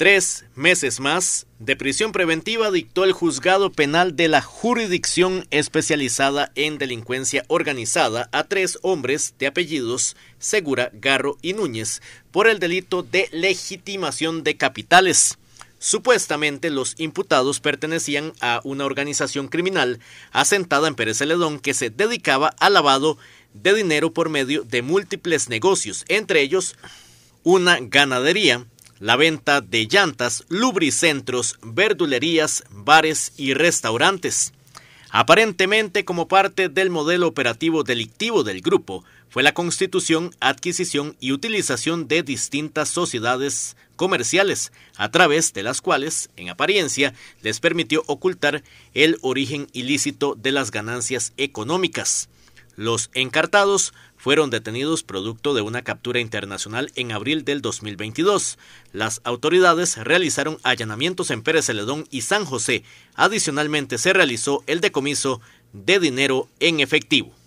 Tres meses más de prisión preventiva dictó el juzgado penal de la jurisdicción especializada en delincuencia organizada a tres hombres de apellidos Segura, Garro y Núñez por el delito de legitimación de capitales. Supuestamente los imputados pertenecían a una organización criminal asentada en Pérez Celedón que se dedicaba al lavado de dinero por medio de múltiples negocios, entre ellos una ganadería la venta de llantas, lubricentros, verdulerías, bares y restaurantes. Aparentemente, como parte del modelo operativo delictivo del grupo, fue la constitución, adquisición y utilización de distintas sociedades comerciales, a través de las cuales, en apariencia, les permitió ocultar el origen ilícito de las ganancias económicas. Los encartados fueron detenidos producto de una captura internacional en abril del 2022. Las autoridades realizaron allanamientos en Pérez Celedón y San José. Adicionalmente se realizó el decomiso de dinero en efectivo.